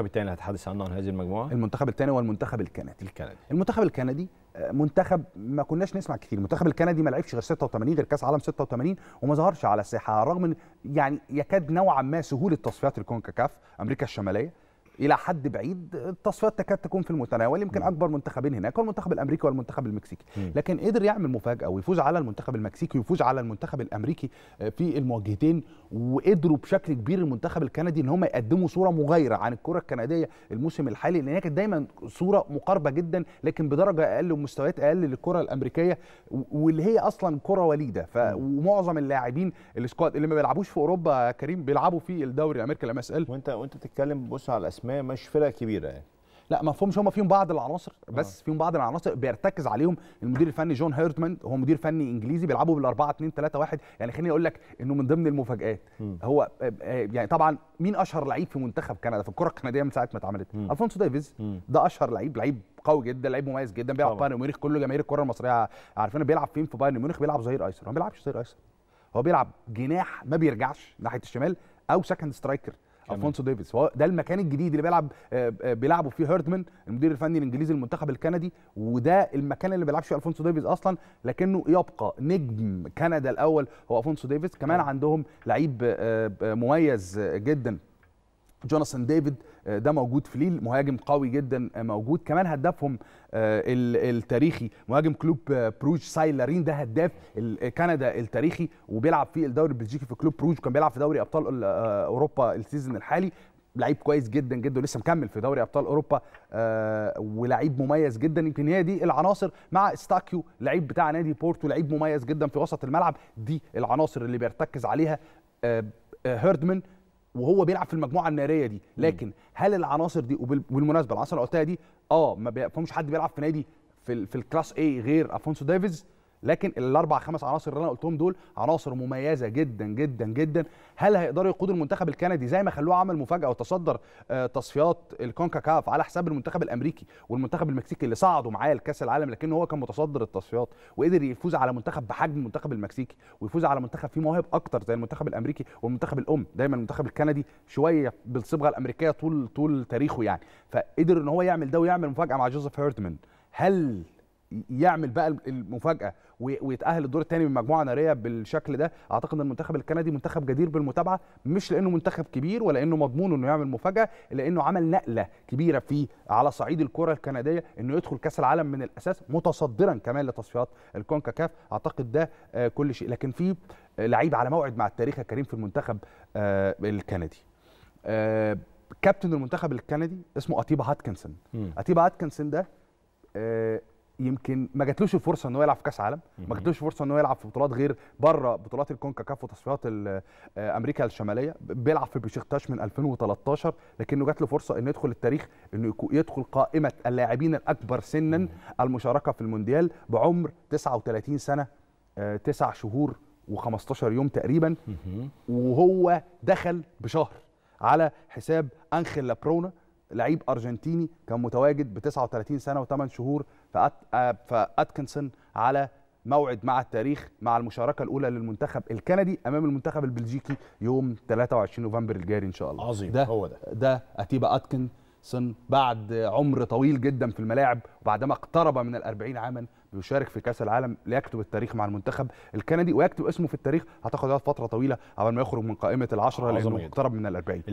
المنتخب الثاني اللي هتحدث عنه عن هذه المجموعه المنتخب الثاني هو المنتخب الكندي الكندي المنتخب الكندي آه، منتخب ما كناش نسمع كتير المنتخب الكندي ما لعبش غير 86 غير كاس عالم 86 وما ظهرش على الساحه رغم يعني يكاد نوعا ما سهوله تصفيات الكونكاكاف امريكا الشماليه الى حد بعيد التصفيات تكاد تكون في المتناول يمكن اكبر منتخبين هناك هو المنتخب الامريكي والمنتخب المكسيكي لكن قدر يعمل مفاجاه ويفوز على المنتخب المكسيكي ويفوز على المنتخب الامريكي آه، في المواجهتين وقدروا بشكل كبير المنتخب الكندي ان هم يقدموا صوره مغايره عن الكره الكنديه الموسم الحالي لان هي كانت دايما صوره مقاربه جدا لكن بدرجه اقل ومستويات اقل للكره الامريكيه واللي هي اصلا كره وليده ومعظم اللاعبين السكواد اللي ما بيلعبوش في اوروبا كريم بيلعبوا في الدوري الامريكي لما اسال وانت وانت بتتكلم بص على الاسماء مش فرقه كبيره يعني لا ما هما هم فيهم بعض العناصر آه. بس آه. فيهم بعض العناصر بيرتكز عليهم المدير الفني جون هيرتمان هو مدير فني انجليزي بيلعبوا بال 4 2 3 1 يعني خليني اقول لك انه من ضمن المفاجات م. هو آه، آه، يعني طبعا مين اشهر لعيب في منتخب كندا في الكره الكنديه من ساعه ما اتعملت الفونسو ديفيز ده اشهر لعيب لعيب قوي جدا لعيب مميز جدا بيلعب بايرن ميونخ كله جماهير الكره المصريه عارفينه بيلعب فين في بايرن ميونخ بيلعب ظهير ايسر هو ما بيلعبش ظهير ايسر هو بيلعب جناح ما بيرجعش ناحيه الشمال او سكند سترايكر الفونسو ديفيز هو ده المكان الجديد اللي بيلعب آه، آه، بيلعبه فيه هيرتمان المدير الفني الانجليزي للمنتخب الكندي وده المكان اللي بيلعبش فيه الفونسو ديفيز اصلا لكنه يبقى نجم كندا الاول هو الفونسو ديفيز كمان عندهم لعيب آه، مميز جدا جوناثان ديفيد آه، ده موجود في ليل مهاجم قوي جدا آه، موجود كمان هدافهم آه، التاريخي مهاجم كلوب بروج سايلارين ده هداف كندا التاريخي وبيلعب في الدوري البلجيكي في كلوب بروج كان بيلعب في دوري ابطال اوروبا السيزون الحالي لعيب كويس جدا جدا ولسه مكمل في دوري ابطال اوروبا آه ولعيب مميز جدا يمكن هي دي العناصر مع ستاكيو لعيب بتاع نادي بورتو لعيب مميز جدا في وسط الملعب دي العناصر اللي بيرتكز عليها هيردمان آه هيردمن وهو بيلعب في المجموعه الناريه دي لكن هل العناصر دي وبالمناسبه العناصر اللي قلتها دي اه ما بيفهمش حد بيلعب في نادي في, في الكلاس اي غير افونسو ديفيز لكن الاربع خمس عناصر اللي انا قلتهم دول عناصر مميزه جدا جدا جدا هل هيقدروا يقودوا المنتخب الكندي زي ما خلوه عمل مفاجاه وتصدر آه، تصفيات الكونكاكاف على حساب المنتخب الامريكي والمنتخب المكسيكي اللي صعدوا معاه لكاس العالم لكنه هو كان متصدر التصفيات وقدر يفوز على منتخب بحجم المنتخب المكسيكي ويفوز على منتخب فيه مواهب اكتر زي المنتخب الامريكي والمنتخب الام دايما المنتخب الكندي شويه بالصبغه الامريكيه طول طول تاريخه يعني فقدر ان هو يعمل ده ويعمل مفاجاه مع جوزيف هيردمان هل يعمل بقى المفاجاه ويتاهل الدور الثاني من مجموعه ناريه بالشكل ده اعتقد ان المنتخب الكندي منتخب جدير بالمتابعه مش لانه منتخب كبير ولا انه مضمون انه يعمل مفاجاه لانه عمل نقله كبيره في على صعيد الكره الكنديه انه يدخل كاس العالم من الاساس متصدرا كمان لتصفيات الكونكاكاف اعتقد ده آه، كل شيء لكن في آه، لعيب على موعد مع التاريخ الكريم في المنتخب آه، الكندي كابتن المنتخب الكندي اسمه اتيبا هاتكنسون اتيبا هاتكنسون ده يمكن ما جاتلوش الفرصه ان هو يلعب في كاس عالم ما جاتلوش فرصه ان هو يلعب في بطولات غير بره بطولات الكونكاكاف وتصفيات آه، امريكا الشماليه بيلعب في بشيكتاش من 2013 لكنه جات له فرصه انه يدخل التاريخ انه يدخل قائمه اللاعبين الاكبر سنا المشاركه في المونديال بعمر 39 سنه 9 آه، شهور و15 يوم تقريبا وهو دخل بشهر على حساب انخيل لابرونا لعيب ارجنتيني كان متواجد ب 39 سنه و8 شهور آه، فاتكنسون على موعد مع التاريخ مع المشاركه الاولى للمنتخب الكندي امام المنتخب البلجيكي يوم 23 نوفمبر الجاري ان شاء الله عظيم ده هو ده ده اتيبا اتكنسون بعد عمر طويل جدا في الملاعب وبعدما اقترب من ال40 عاما بيشارك في كاس العالم ليكتب التاريخ مع المنتخب الكندي ويكتب اسمه في التاريخ هتاخد فتره طويله قبل ما يخرج من قائمه العشره لانه اقترب من ال40